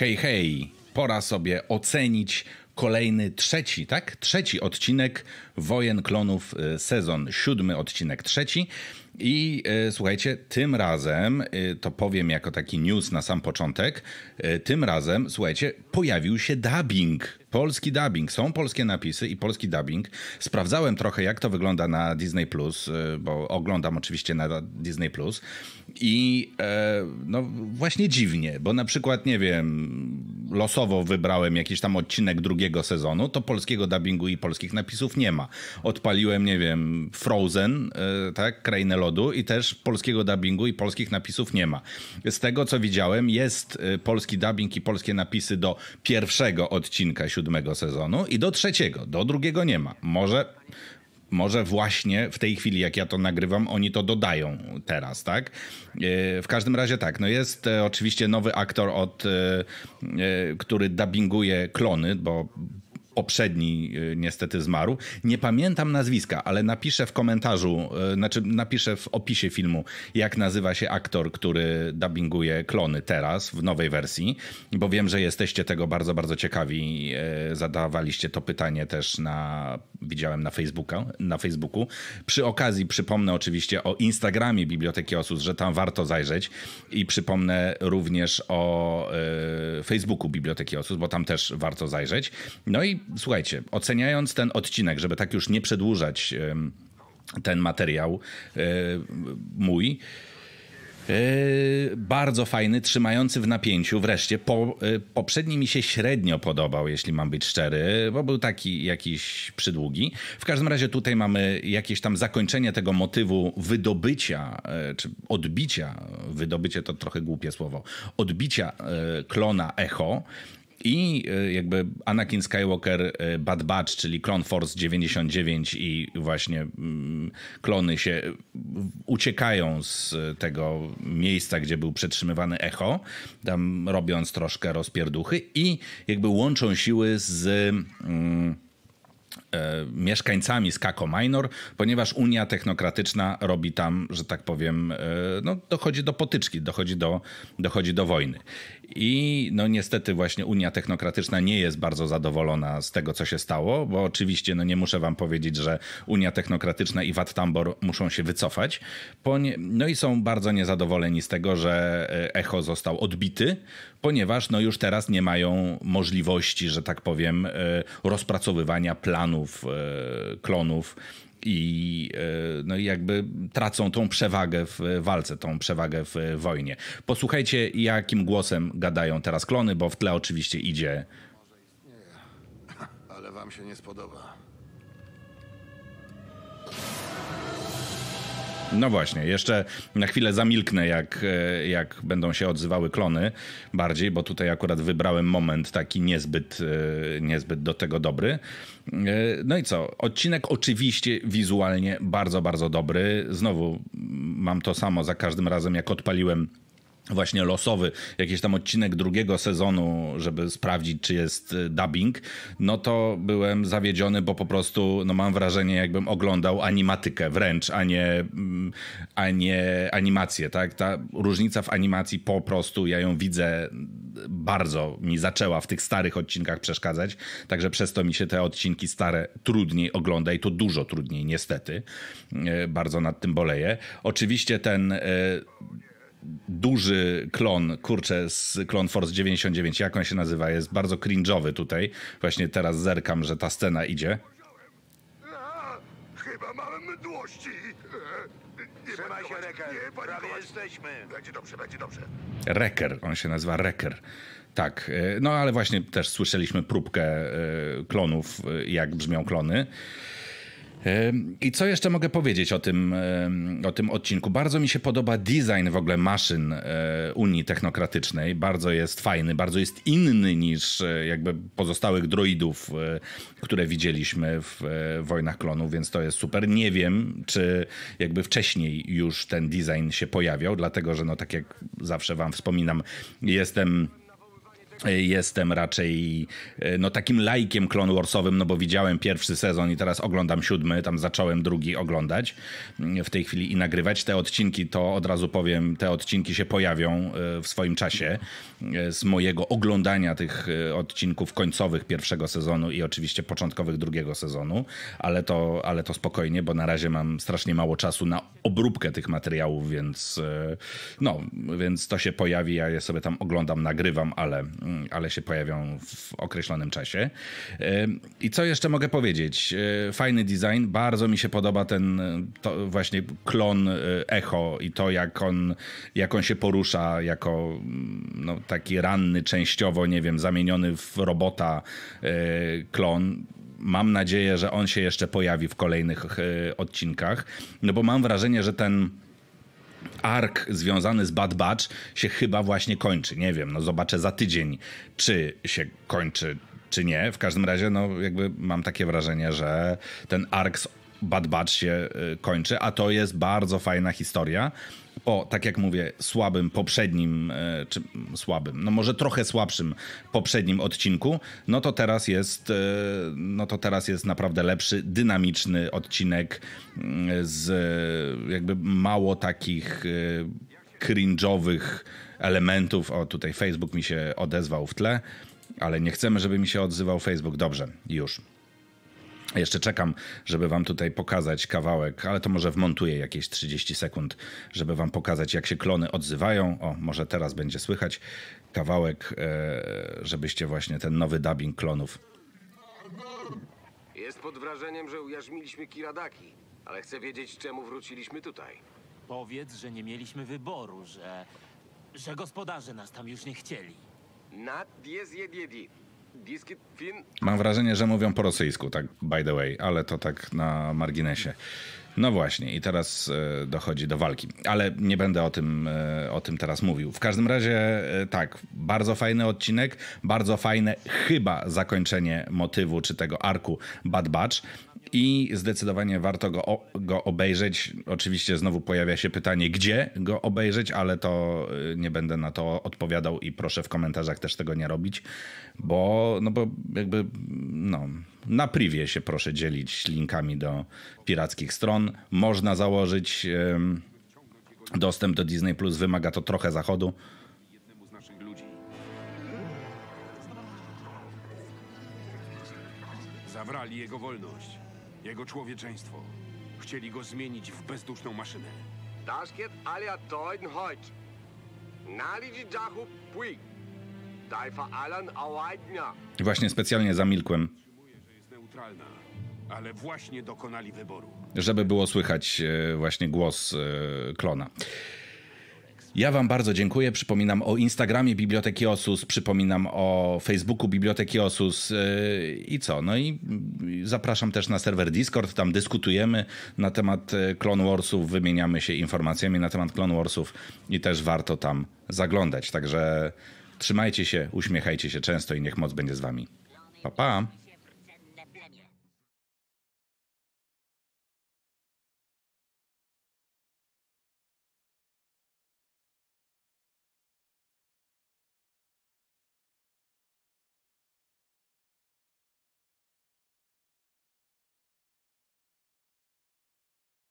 hej, hej, pora sobie ocenić kolejny, trzeci, tak? Trzeci odcinek Wojen Klonów, y, sezon siódmy, odcinek trzeci. I y, słuchajcie, tym razem, y, to powiem jako taki news na sam początek, y, tym razem, słuchajcie, pojawił się dubbing. Polski dubbing. Są polskie napisy i polski dubbing. Sprawdzałem trochę, jak to wygląda na Disney Plus, y, bo oglądam oczywiście na Disney Plus. I e, no właśnie dziwnie, bo na przykład, nie wiem, losowo wybrałem jakiś tam odcinek drugiego drugiego sezonu, to polskiego dubbingu i polskich napisów nie ma. Odpaliłem, nie wiem, Frozen, e, tak, Krainę Lodu i też polskiego dubbingu i polskich napisów nie ma. Z tego, co widziałem, jest e, polski dubbing i polskie napisy do pierwszego odcinka siódmego sezonu i do trzeciego, do drugiego nie ma. Może może właśnie w tej chwili, jak ja to nagrywam, oni to dodają teraz, tak? E, w każdym razie tak, no jest e, oczywiście nowy aktor, od, e, który dubbinguje klony, bo poprzedni y, niestety zmarł. Nie pamiętam nazwiska, ale napiszę w komentarzu, y, znaczy napiszę w opisie filmu, jak nazywa się aktor, który dubbinguje klony teraz w nowej wersji, bo wiem, że jesteście tego bardzo, bardzo ciekawi. Y, zadawaliście to pytanie też na, widziałem na, Facebooka, na Facebooku. Przy okazji przypomnę oczywiście o Instagramie Biblioteki Osus, że tam warto zajrzeć i przypomnę również o Facebooku Biblioteki Osus, bo tam też warto zajrzeć. No i słuchajcie, oceniając ten odcinek, żeby tak już nie przedłużać ten materiał e, mój, e, bardzo fajny, trzymający w napięciu. Wreszcie po, e, poprzedni mi się średnio podobał, jeśli mam być szczery, bo był taki jakiś przydługi. W każdym razie tutaj mamy jakieś tam zakończenie tego motywu wydobycia, czy odbicia, wydobycie to trochę głupie słowo, odbicia klona Echo i e, jakby Anakin Skywalker e, Bad Batch, czyli Clone Force 99 i właśnie mm, klony się e, uciekają z tego miejsca, gdzie był przetrzymywany Echo, tam robiąc troszkę rozpierduchy i jakby łączą siły z mm, E, mieszkańcami z Kako Minor, ponieważ Unia Technokratyczna robi tam, że tak powiem, e, no, dochodzi do potyczki, dochodzi do, dochodzi do wojny. I no niestety właśnie Unia Technokratyczna nie jest bardzo zadowolona z tego, co się stało, bo oczywiście no, nie muszę wam powiedzieć, że Unia Technokratyczna i Wat Tambor muszą się wycofać. No i są bardzo niezadowoleni z tego, że e, Echo został odbity, ponieważ no już teraz nie mają możliwości, że tak powiem, rozpracowywania planu E, klonów i e, no jakby tracą tą przewagę w walce, tą przewagę w wojnie. Posłuchajcie, jakim głosem gadają teraz klony, bo w tle oczywiście idzie. Ale wam się nie spodoba. No właśnie, jeszcze na chwilę zamilknę, jak, e, jak będą się odzywały klony bardziej, bo tutaj akurat wybrałem moment taki niezbyt, e, niezbyt do tego dobry. E, no i co? Odcinek oczywiście wizualnie bardzo, bardzo dobry. Znowu mm, mam to samo za każdym razem, jak odpaliłem właśnie losowy jakiś tam odcinek drugiego sezonu, żeby sprawdzić, czy jest y, dubbing, no to byłem zawiedziony, bo po prostu no mam wrażenie, jakbym oglądał animatykę wręcz, a nie, mm, a nie animację, tak? Ta różnica w animacji po prostu, ja ją widzę, y, bardzo mi zaczęła w tych starych odcinkach przeszkadzać, także przez to mi się te odcinki stare trudniej ogląda i to dużo trudniej niestety. Y, bardzo nad tym boleję. Oczywiście ten duży klon, kurczę, z klon Force 99, jak on się nazywa, jest bardzo cringe'owy tutaj. Właśnie teraz zerkam, że ta scena idzie. Chyba mamy mdłości. Nie Trzymaj się, Reker. Prawie jesteśmy. Będzie dobrze, będzie dobrze. Reker, on się nazywa Reker. Tak, e, no ale właśnie też słyszeliśmy próbkę e, klonów, e, jak brzmią klony. I co jeszcze mogę powiedzieć o tym, o tym odcinku? Bardzo mi się podoba design w ogóle maszyn e, Unii Technokratycznej. Bardzo jest fajny, bardzo jest inny niż e, jakby pozostałych droidów, e, które widzieliśmy w Wojnach Klonów, więc to jest super. Nie wiem, czy jakby wcześniej już ten design się pojawiał, dlatego że no tak jak zawsze wam wspominam, jestem Jestem raczej e, no, takim lajkiem Clone Warsowym, no bo widziałem pierwszy sezon i teraz oglądam siódmy, tam zacząłem drugi oglądać mm, w tej chwili i nagrywać. Te odcinki, to od razu powiem, te odcinki się pojawią e, w swoim czasie e, z mojego oglądania tych odcinków końcowych pierwszego sezonu i oczywiście początkowych drugiego sezonu, ale to, ale to spokojnie, bo na razie mam strasznie mało czasu na obróbkę tych materiałów, więc no, więc to się pojawi, ja je sobie tam oglądam, nagrywam, ale mm, Mm, ale się pojawią w określonym czasie. Y, I co jeszcze mogę powiedzieć? Y, fajny design, bardzo mi się podoba ten y, właśnie klon Echo i to, jak on, jak on się porusza jako mm, no, taki ranny, częściowo, nie wiem, zamieniony w robota klon mam nadzieję, że on się jeszcze pojawi w kolejnych odcinkach, no bo mam wrażenie, że ten ark związany z Bad Batch się chyba właśnie kończy. Nie wiem, no zobaczę za tydzień, czy się kończy, czy nie. W każdym razie, no jakby mam takie wrażenie, że ten ark z Bad Batch się y, kończy, a to jest bardzo fajna historia po, tak jak mówię, słabym poprzednim, e, czy słabym, no może trochę słabszym poprzednim odcinku, no to teraz jest, e, no to teraz jest naprawdę lepszy, dynamiczny odcinek mm, z e, jakby mało takich cringe'owych elementów. O, tutaj Facebook mi się odezwał w tle, ale nie chcemy, żeby mi się odzywał Facebook. Dobrze, już. Jeszcze czekam, żeby wam tutaj pokazać kawałek, ale to może wmontuję jakieś 30 sekund, żeby wam pokazać, jak się klony odzywają. O, może teraz będzie słychać kawałek, e, żebyście właśnie ten nowy dubbing klonów. Jest pod wrażeniem, że ujarzmiliśmy Kiradaki, ale chcę wiedzieć, czemu wróciliśmy tutaj. Powiedz, że nie mieliśmy wyboru, że... że gospodarze nas tam już nie chcieli. Nad jest Mam wrażenie, że mówią po rosyjsku, tak by the way, ale to tak na marginesie. No właśnie, i teraz e, dochodzi do walki, ale nie będę o tym, e, o tym teraz mówił. W każdym razie, e, tak, bardzo fajny odcinek, bardzo fajne chyba zakończenie motywu czy tego arku Bad Batch. I zdecydowanie warto go, go obejrzeć. Oczywiście znowu pojawia się pytanie, gdzie go obejrzeć, ale to nie będę na to odpowiadał i proszę w komentarzach też tego nie robić, bo bo, no bo jakby no, na privie się proszę dzielić linkami do pirackich stron. Można założyć um, dostęp do Disney Plus, wymaga to trochę zachodu. Zabrali jego wolność, jego człowieczeństwo. Chcieli go zmienić w bezduszną maszynę. Das geht alle deuten heute. Nalidzi Dachu Puig. Właśnie specjalnie zamilkłem. Żeby było słychać e, właśnie głos e, klona. Ja Wam bardzo dziękuję. Przypominam o Instagramie Biblioteki Osus, przypominam o Facebooku Biblioteki Osus e, i co? No i zapraszam też na serwer Discord. Tam dyskutujemy na temat Clone Warsów, wymieniamy się informacjami na temat Clone Warsów i też warto tam zaglądać. Także Trzymajcie się, uśmiechajcie się często i niech moc będzie z wami. Pa, pa!